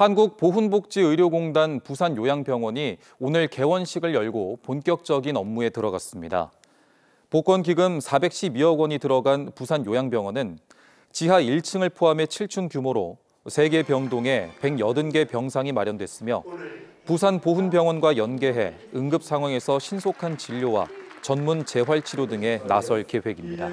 한국보훈복지의료공단 부산요양병원이 오늘 개원식을 열고 본격적인 업무에 들어갔습니다. 복권기금 412억 원이 들어간 부산요양병원은 지하 1층을 포함해 7층 규모로 3개 병동에 180개 병상이 마련됐으며 부산보훈병원과 연계해 응급 상황에서 신속한 진료와 전문 재활치료 등에 나설 계획입니다.